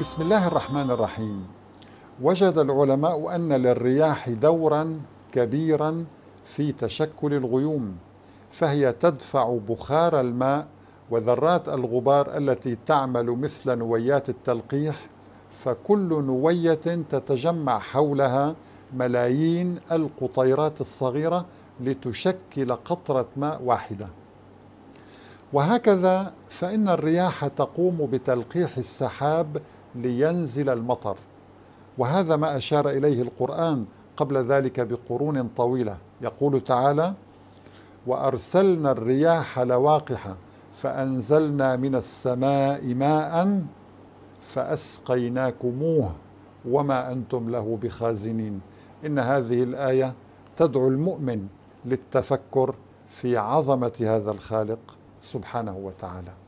بسم الله الرحمن الرحيم وجد العلماء أن للرياح دورا كبيرا في تشكل الغيوم فهي تدفع بخار الماء وذرات الغبار التي تعمل مثل نويات التلقيح فكل نوية تتجمع حولها ملايين القطيرات الصغيرة لتشكل قطرة ماء واحدة وهكذا فإن الرياح تقوم بتلقيح السحاب لينزل المطر وهذا ما أشار إليه القرآن قبل ذلك بقرون طويلة يقول تعالى وأرسلنا الرياح لواقحة فأنزلنا من السماء ماء فأسقيناكموه وما أنتم له بخازنين إن هذه الآية تدعو المؤمن للتفكر في عظمة هذا الخالق سبحانه وتعالى